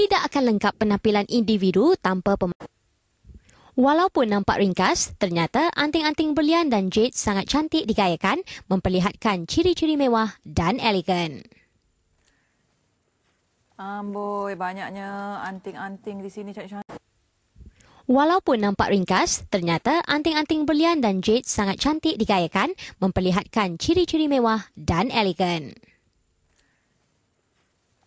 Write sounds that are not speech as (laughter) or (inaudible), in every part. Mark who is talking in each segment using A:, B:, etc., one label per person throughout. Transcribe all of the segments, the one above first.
A: tidak akan lengkap penampilan individu tanpa pem Walaupun nampak ringkas, ternyata anting-anting berlian dan jade sangat cantik digayakan, memperlihatkan ciri-ciri mewah dan elegan.
B: Amboi, banyaknya anting-anting di sini cantik-cantik.
A: Walaupun nampak ringkas, ternyata anting-anting berlian dan jade sangat cantik digayakan, memperlihatkan ciri-ciri mewah dan elegan.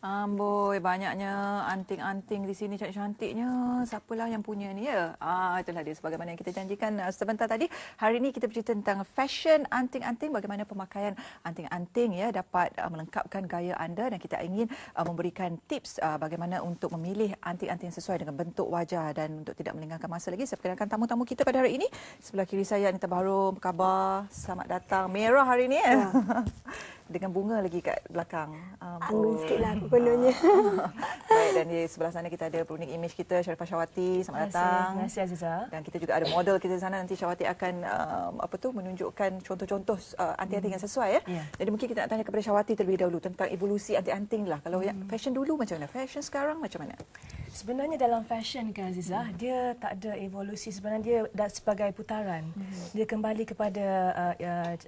B: Amboi, banyaknya anting-anting di sini cantik-cantiknya. Siapalah yang punya ni ya? Ah, itulah dia sebagaimana yang kita janjikan ah, sebentar tadi. Hari ini kita bercerita tentang fashion anting-anting. Bagaimana pemakaian anting-anting ya dapat uh, melengkapkan gaya anda. Dan kita ingin uh, memberikan tips uh, bagaimana untuk memilih anting-anting sesuai dengan bentuk wajah. Dan untuk tidak melengahkan masa lagi, saya perkenalkan tamu-tamu kita pada hari ini. Sebelah kiri saya, Anita Baharum. Apa khabar? Selamat datang. Merah hari ini ya. ya. (laughs) dengan bunga lagi kat belakang. Angin ah,
A: ah, sikit lah kononnya. Ah.
B: Baik, dan di sebelah sana kita ada perunik image kita, Syarifah Syawati. Selamat datang. Terima kasih, Aziza. Dan kita juga ada model kita sana. Nanti Syawati akan um, apa tu menunjukkan contoh-contoh uh, anti-anting yang hmm. sesuai. Ya. Yeah. Jadi mungkin kita nak tanya kepada Syawati terlebih dahulu tentang evolusi anting anting lah. Kalau mm. fashion dulu macam mana? Fashion sekarang macam mana? Sebenarnya dalam fashion kan
C: Aziza, hmm. dia tak ada evolusi sebenarnya dia dah sebagai putaran. Hmm. Dia kembali kepada uh,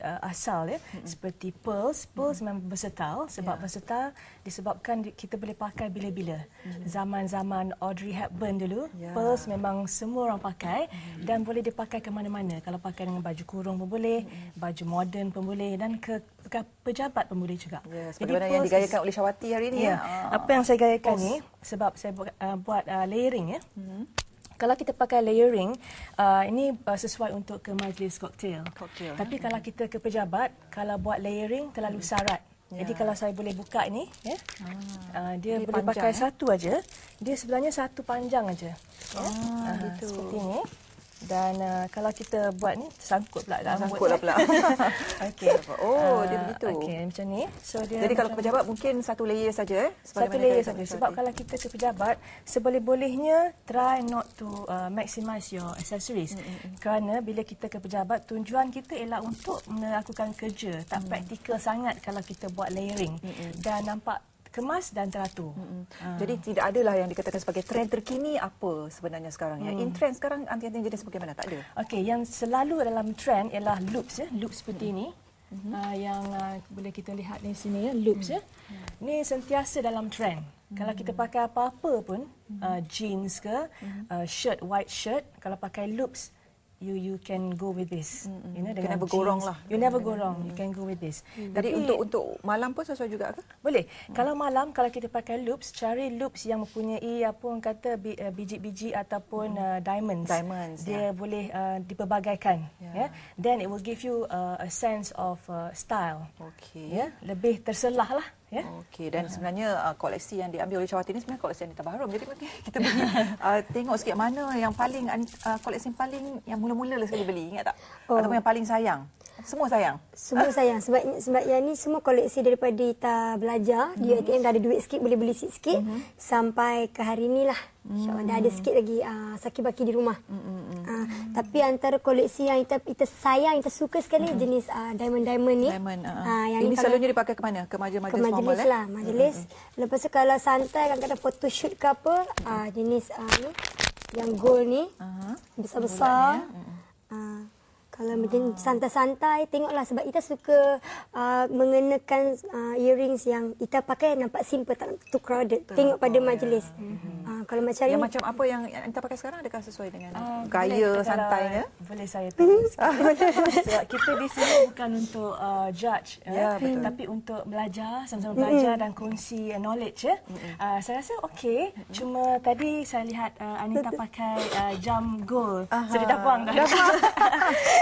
C: uh, asal ya, hmm. seperti pearls, pearls hmm. memang versatile sebab yeah. versatile disebabkan kita boleh pakai bila-bila. Hmm. Zaman-zaman Audrey Hepburn dulu, yeah. pearls memang semua orang pakai hmm. dan boleh dipakai ke mana-mana. Kalau pakai dengan baju kurung pun boleh, hmm. baju moden pun boleh dan ke pejabat pun juga. Ya, Jadi yang digayakan oleh Syawati hari ini. Ya. Ya. Apa yang saya gayakan post. ni sebab saya bu- uh, buat uh, layering ya. hmm Kalau kita pakai layering, uh, ini uh, sesuai untuk ke majlis koktail. Koktail. Ya. Tapi eh? kalau kita ke pejabat, kalau buat layering terlalu mm. sarat. Ya. Jadi kalau saya boleh buka ini, ya. Ah. Uh, dia ini boleh panjang, pakai ya? eh? satu aja. Dia sebenarnya satu panjang aja. Ya. Ah, ya. uh, gitu. Seperti ini. Dan uh, kalau kita buat ni, tersangkut pula. Lah, sangkut lah eh. pula.
B: (laughs) okay. (laughs) Oh, uh, dia begitu.
C: Okay, macam ni. So, dia Jadi kalau ke pejabat, ni. mungkin satu layer saja. Eh, satu layer saja. Sebab kalau kita ke pejabat, seboleh-bolehnya try not to uh, maximize your accessories. Mm-hmm. Kerana bila kita ke pejabat, tujuan kita ialah untuk melakukan kerja. Tak mm. praktikal sangat kalau kita buat layering. Mm-hmm. Dan nampak
B: kemas dan teratur. Hmm. Ha. Jadi tidak adalah yang dikatakan sebagai trend terkini apa sebenarnya sekarang ya. In mm. trend sekarang anting-anting jenis bagaimana? Tak ada. Okey, yang selalu dalam trend ialah loops
C: ya, loops seperti hmm. ini. Hmm. Uh, yang uh, boleh kita lihat di sini ya, loops hmm. ya. Ini mm. mm. sentiasa dalam trend. Kalau kita pakai apa-apa pun, uh, jeans ke, uh, shirt, white shirt, kalau pakai loops, you you can go with this. Mm-hmm. You know, dengan never go wrong lah. You never go wrong. Mm-hmm. You can go with this. Mm-hmm. Jadi Tapi, untuk untuk malam pun sesuai juga ke? Boleh. Mm-hmm. Kalau malam kalau kita pakai loops, cari loops yang mempunyai apa orang kata eh, biji-biji ataupun mm-hmm. uh, diamonds. Diamonds. Dia yeah. boleh uh, eh, diperbagaikan, ya. Yeah. Yeah? Then it will give you
B: uh, a sense of uh, style. Okay. Ya, yeah? lebih terselah lah ya. Okey dan ya. sebenarnya uh, koleksi yang diambil oleh Cawati ini sebenarnya koleksi yang terbaru. Jadi mungkin kita pergi (laughs) uh, tengok sikit mana yang paling uh, koleksi yang paling yang mula-mula saya beli ingat tak? Oh. Ataupun yang paling sayang.
A: Semua sayang. Semua sayang sebab sebab yang ni semua koleksi daripada kita belajar, mm-hmm. di ATM dah ada duit sikit boleh beli sikit-sikit mm-hmm. sampai ke hari lah. InsyaAllah hmm. dah ada sikit lagi uh, sakit baki di rumah. Hmm. Uh, hmm. Tapi antara koleksi yang kita, kita sayang, kita suka sekali hmm. jenis uh, diamond-diamond ni. Diamond, uh, uh, yang ini selalunya dipakai ke mana? Ke majlis-majlis ke majlis formal? Eh? lah, majlis. Hmm. Lepas tu kalau santai, kadang-kadang photoshoot ke apa, hmm. uh, jenis uh, ni, yang gold ni, uh-huh. besar-besar. Eh? Kalau macam ah. santai-santai, tengoklah sebab kita suka uh, mengenakan uh, earrings yang kita pakai nampak simple, tak too crowded. Tengok pada ya. majlis. mm-hmm. uh kalau macam yang ni, macam
B: apa yang anda pakai sekarang adakah sesuai dengan uh, gaya ya? Boleh saya (laughs)
A: tahu. Sebab
B: kita
C: di sini bukan untuk uh, judge yeah, uh, ya, betul. tapi untuk belajar, sama-sama mm-hmm. belajar dan kongsi uh, knowledge ya. Mm-hmm. Uh, saya rasa okey. Mm-hmm. Cuma tadi saya lihat uh, Anita betul. pakai uh, jam gold. Uh-huh. Sudah so, dah buang dah. yeah. (laughs)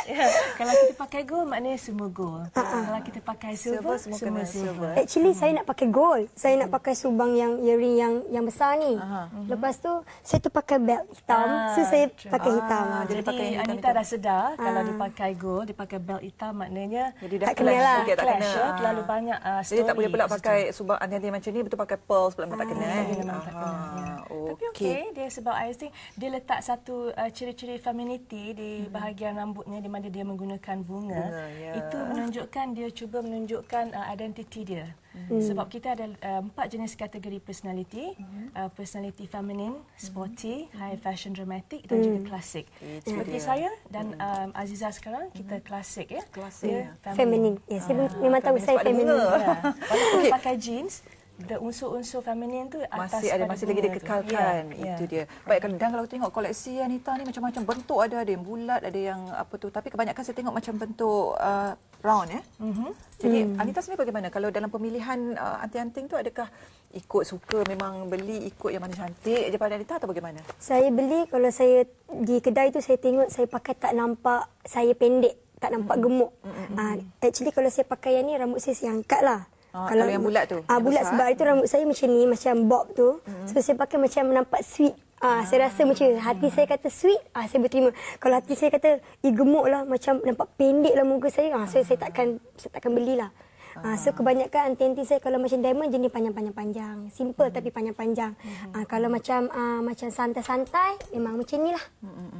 C: Ya, kalau kita pakai gold maknanya semua gold. Uh-huh. Ah, kalau kita pakai silver, silver semua, semua silver. silver. Actually
A: uh-huh. saya nak pakai gold. Saya uh-huh. nak pakai subang yang earring yang yang besar ni. Uh-huh. Lepas tu saya tu pakai belt hitam. Ah, so saya true. pakai ah, hitam. Ah, jadi pakai hitam, Anita
C: hitam. dah sedar ah. kalau dipakai gold, dipakai belt hitam maknanya
B: jadi dah tak kena lah. Okay, tak kena. Ah. Terlalu banyak uh, ah, story. Jadi tak boleh pula pakai sebab anti-anti macam ni betul pakai pearls pula ah. Kan? tak kena. Eh? Ah. Ya. Okay. Tapi okey
C: dia sebab I think dia letak satu uh, ciri-ciri femininity di hmm. bahagian rambutnya di mana dia menggunakan bunga. bunga yeah. Itu menunjukkan dia cuba menunjukkan uh, identiti dia. Hmm. Sebab kita ada uh, empat jenis kategori personality. Hmm. Uh, personality family feminine, hmm. sporty, mm-hmm. high fashion dramatic dan mm. juga hmm. klasik. Seperti eh, yeah. saya dan hmm. um, Aziza sekarang mm. kita klasik ya. Klasik. Yeah. Feminine. feminine. Yes, uh, memang tahu saya feminine. Yeah. (laughs) okay. pakai jeans,
B: dan unsur-unsur feminin tu masih ada masih lagi dikekalkan ya, itu ya. dia. Baik kalau dan kalau tengok koleksi Anita ni macam-macam bentuk ada ada yang bulat ada yang apa tu tapi kebanyakan saya tengok macam bentuk uh, round ya. Mm-hmm. Jadi mm. Anita sendiri bagaimana kalau dalam pemilihan uh, anting-anting tu adakah
A: ikut suka memang beli ikut yang mana cantik je pada Anita atau bagaimana? Saya beli kalau saya di kedai tu saya tengok saya pakai tak nampak saya pendek tak nampak hmm. gemuk. Mm-hmm. Uh, actually kalau saya pakai yang ni rambut saya siangkat lah. Ah, kalau, kalau yang bulat tu? Ah, bulat besar. sebab itu rambut saya macam ni, macam bob tu. Mm-hmm. So saya pakai macam nampak sweet. Ah, ah, saya rasa macam hati saya kata sweet, ah, saya berterima. Kalau hati saya kata, i gemuk lah, macam nampak pendek lah muka saya, ah, so ah. saya takkan saya takkan belilah. Ah. Ah, so ah. kebanyakan anti-anti saya kalau macam diamond jenis panjang-panjang-panjang. Simple mm. tapi panjang-panjang. Mm. Ah, kalau macam ah, macam santai-santai, memang macam ni lah.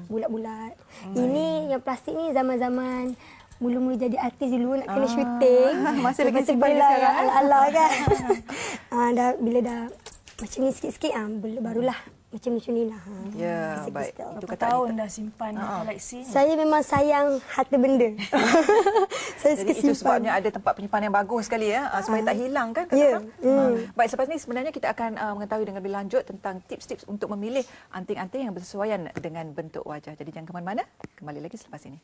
A: Bulat-bulat. Mm. Ini yang plastik ni zaman-zaman mula-mula jadi artis dulu nak kena ah. syuting. (laughs) Masih lagi simpan dia lah, sekarang. Ala-ala (laughs) kan. (laughs) ah, dah, bila dah macam ni sikit-sikit, ah, barulah macam-macam ni lah. Ah, ya, baik. Itu Berapa tahun dah simpan uh koleksi Saya memang sayang harta benda.
B: saya suka simpan. Itu sebabnya ada tempat penyimpanan yang bagus sekali ya. Uh-huh. Supaya tak hilang kan kadang-kadang. Ya, yeah. Ya. Uh. Mm. Baik, selepas ni sebenarnya kita akan uh, mengetahui dengan lebih lanjut tentang tips-tips untuk memilih anting-anting yang bersesuaian dengan bentuk wajah. Jadi jangan kemana mana-mana. Kembali lagi selepas ini.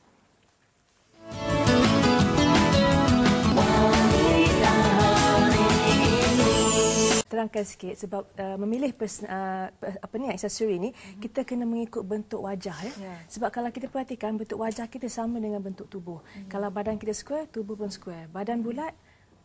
C: terangkan sikit sebab uh, memilih pers- uh, apa ni aksesori ni hmm kita kena mengikut bentuk wajah ya. Yeah. Sebab kalau kita perhatikan bentuk wajah kita sama dengan bentuk tubuh. hmm Kalau badan kita square, tubuh pun square. Badan bulat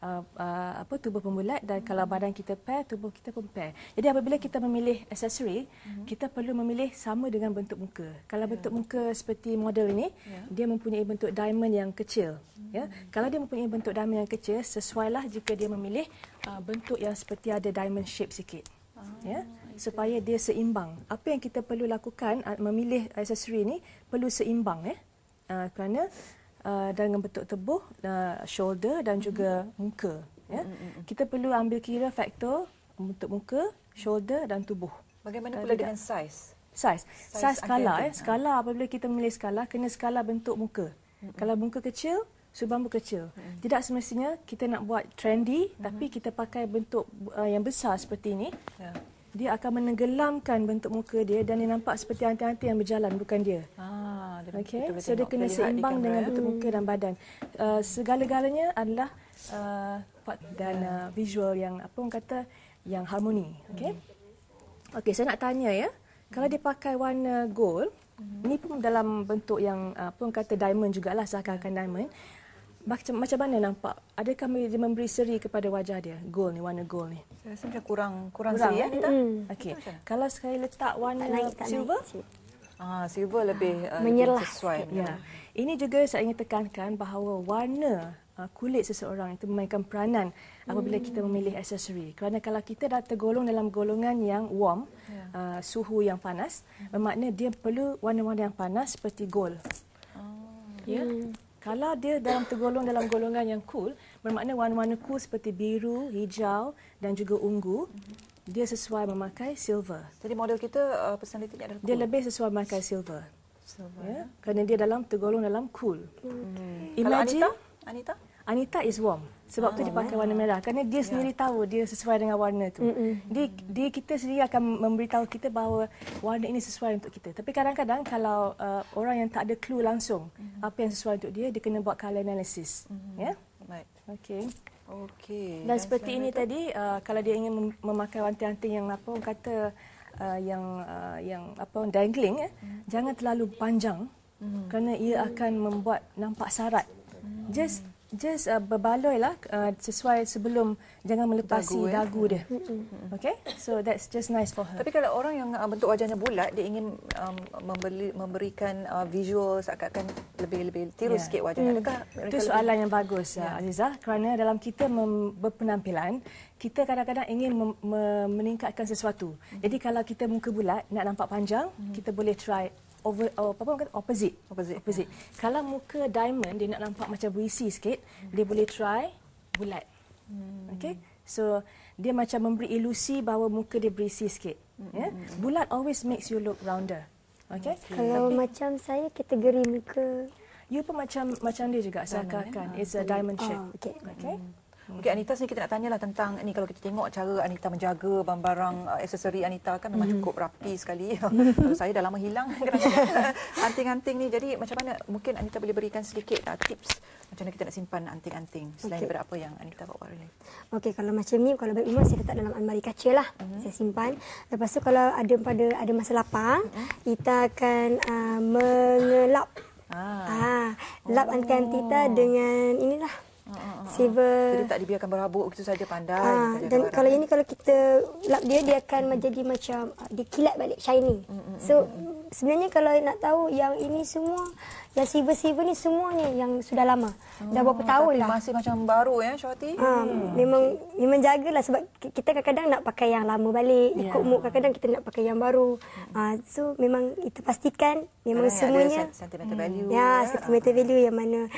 C: Uh, uh, apa tubuh pun bulat dan hmm. kalau badan kita pair tubuh kita pun pair. Jadi apabila kita memilih aksesori, hmm. kita perlu memilih sama dengan bentuk muka. Kalau yeah. bentuk muka seperti model ini, yeah. dia mempunyai bentuk diamond yang kecil. Ya, kalau dia mempunyai bentuk diamond yang kecil, sesuailah jika dia memilih uh, bentuk yang seperti ada diamond shape sikit. Ah, ya, itu. supaya dia seimbang. Apa yang kita perlu lakukan uh, memilih aksesori ini perlu seimbang ya. Uh, kerana uh, dengan bentuk tubuh, uh, shoulder dan juga mm-hmm. muka, ya. Mm-hmm. Kita perlu ambil kira faktor bentuk muka, shoulder dan tubuh.
B: Bagaimana pula dengan size?
C: Size. size, size skala, eh. skala ha. apabila kita memilih skala, kena skala bentuk muka. Mm-hmm. Kalau muka kecil, Subang bekerja. Hmm. Tidak semestinya kita nak buat trendy hmm. tapi kita pakai bentuk uh, yang besar seperti ini. Ya. Dia akan menenggelamkan bentuk muka dia dan dia nampak seperti anti-anti yang berjalan bukan dia.
B: Ah,
C: okay. betul-betul. So, dia kena seimbang dengan bentuk hmm. muka dan badan. Uh, segala-galanya adalah uh, dan ya. uh, visual yang apa orang kata yang harmoni. Okey. Okay, hmm. Okey, saya nak tanya ya. Kalau dia pakai warna gold, hmm ini pun dalam bentuk yang uh, apa orang kata diamond juga lah, seakan-akan diamond macam macam mana nampak? Adakah dia memberi seri kepada wajah dia? Gol ni, warna gol ni. Saya rasa macam kurang kurang, kurang seri ya, Mm. Okey. Kalau sekali letak warna tak naik, tak silver? Ah, silver lebih ah, ah, menyerlah. sesuai. Ya. ya. Ini juga saya ingin tekankan bahawa warna ah, kulit seseorang itu memainkan peranan apabila kita hmm. memilih aksesori. Kerana kalau kita dah tergolong dalam golongan yang warm, yeah. Ya. uh, suhu yang panas, hmm. bermakna dia perlu warna-warna yang panas seperti gold. Oh. Ya. Yeah. Mm. Kalau dia dalam tergolong dalam golongan yang cool, bermakna warna-warna cool seperti biru, hijau dan juga ungu, dia sesuai memakai silver. Jadi model kita uh, personalitinya adalah cool. Dia lebih sesuai memakai silver. Silver. Ya, kerana dia dalam tergolong dalam cool.
B: Okay. Hmm. Imagine, Kalau Anita? Anita?
C: Anita is warm. Sebab oh, tu dia ah, pakai warna merah. Kerana dia ya. sendiri tahu dia sesuai dengan warna tu. Mm-hmm. Dia, dia kita sendiri akan memberitahu kita bahawa warna ini sesuai untuk kita. Tapi kadang-kadang kalau uh, orang yang tak ada clue langsung mm-hmm. apa yang sesuai untuk dia, dia kena buat color analysis. Mm-hmm. Ya? Yeah? Right. Okay. Okay. Dan, Dan seperti ini itu? tadi, uh, kalau dia ingin memakai ranting-ranting yang apa orang kata uh, yang uh, yang apa dangling ya, mm-hmm. jangan terlalu panjang. Mm-hmm. Kerana ia akan membuat nampak sarat. Mm-hmm. Just just uh, berbaloi lah uh, sesuai sebelum jangan melepasi dagu, eh. dagu eh. dia.
B: Mm-hmm. Okay, so that's just nice for her. Tapi kalau orang yang uh, bentuk wajahnya bulat, dia ingin um, membeli, memberikan uh, visual seakan-akan lebih-lebih tirus yeah. sikit wajahnya. Mm. Itu soalan lebih... yang bagus, uh, yeah. Aliza. Kerana
C: dalam kita mem- berpenampilan, kita kadang-kadang ingin mem- mem- meningkatkan sesuatu. Mm-hmm. Jadi kalau kita muka bulat, nak nampak panjang, mm-hmm. kita boleh try over uh, apa pun kata opposite. Opposite. opposite. Kalau muka diamond dia nak nampak macam berisi sikit, mm. dia boleh try bulat. Mm. Okay. So dia macam memberi ilusi bahawa muka dia berisi sikit. Mm. Yeah? Hmm, hmm. Bulat always makes you look rounder. Okay. okay. Kalau Tapi,
A: macam saya kategori muka.
C: You pun macam macam dia juga. Saya katakan, eh? it's a ah, diamond shape. Oh,
B: okay. Okay. Mm. Okey Anita sini kita nak tanyalah tentang ni kalau kita tengok cara Anita menjaga barang-barang uh, aksesori Anita kan memang hmm cukup rapi sekali. (laughs) (laughs) saya dah lama hilang (laughs) anting-anting ni. Jadi macam mana mungkin Anita boleh berikan sedikit uh, tips macam mana kita nak simpan anting-anting selain okay. daripada apa
A: yang Anita bawa hari ni. Okey kalau macam ni kalau baik umur saya letak dalam almari kaca lah. Mm-hmm. Saya simpan. Lepas tu kalau ada pada ada masa lapar mm-hmm. kita akan uh, mengelap Ah. ah. lap oh. anting-anting kita dengan inilah Silver. Jadi tak dibiarkan berabuk gitu saja pandai. Ha, dan kalau barang. ini kalau kita lap dia dia akan menjadi mm. macam ah, dia kilat balik shiny. Mm-mm. So sebenarnya kalau nak tahu yang ini semua yang silver-silver ni semua ni yang sudah lama. Oh, dah berapa oh, tahun dah. Masih macam baru ya Shorty. Ha, hmm. Memang okay. memang jagalah sebab kita kadang-kadang nak pakai yang lama balik. Yeah. Ikut mood kadang-kadang kita nak pakai yang baru. Ha, so memang itu pastikan memang ah, semuanya. Ada sentimental value. Ya, ya. sentimental value yang mana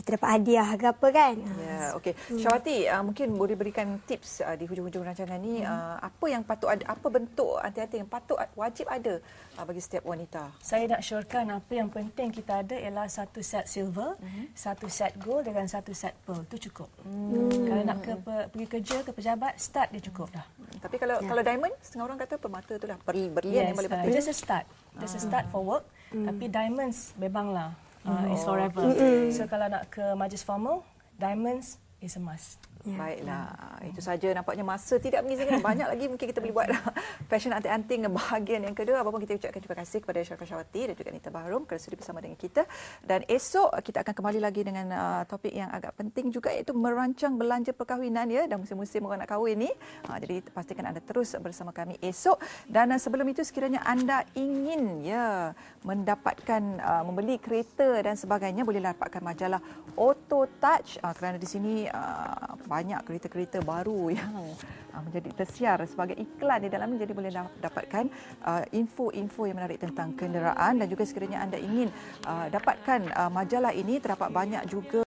A: kita dapat hadiah ke apa kan. Ya, yeah, ha, okey. Hmm. Syawati, uh, mungkin boleh berikan tips uh, di hujung-hujung rancangan
B: ini. hmm. uh, apa yang patut ada, apa bentuk hati-hati yang patut wajib ada uh, bagi setiap wanita. Saya nak syorkan apa yang penting kita ada ialah satu set silver, hmm. satu set gold
C: dengan satu set pearl. Itu cukup. Hmm. Kalau nak ke pergi kerja ke pejabat, start dia cukup dah. Hmm,
B: tapi kalau yeah. kalau diamond, setengah orang kata permata dah lah. berlian yes, yang boleh patut. Uh, just a
C: start. Just a ah. start for work. Hmm. Tapi diamonds memanglah uh, oh. is forever. Mm-hmm. So kalau nak ke majlis formal, diamonds is a must.
B: Ya. Baiklah. Ya. Ah, itu saja nampaknya masa tidak mengizinkan Banyak lagi mungkin kita boleh buat (laughs) fashion anting-anting bahagian yang kedua. Apapun kita ucapkan terima kasih kepada Syarikat Syawati dan juga Nita Baharum kerana sudah bersama dengan kita. Dan esok kita akan kembali lagi dengan uh, topik yang agak penting juga iaitu merancang belanja perkahwinan ya dan musim-musim orang nak kahwin ini. Uh, ah, jadi pastikan anda terus bersama kami esok. Dan uh, sebelum itu sekiranya anda ingin ya mendapatkan uh, membeli kereta dan sebagainya boleh dapatkan majalah Auto Touch uh, kerana di sini uh, banyak kereta-kereta baru (laughs) yang uh, menjadi tersiar sebagai iklan di dalamnya jadi boleh dapatkan uh, info-info yang menarik tentang kenderaan dan juga sekiranya anda ingin uh, dapatkan uh, majalah ini terdapat banyak juga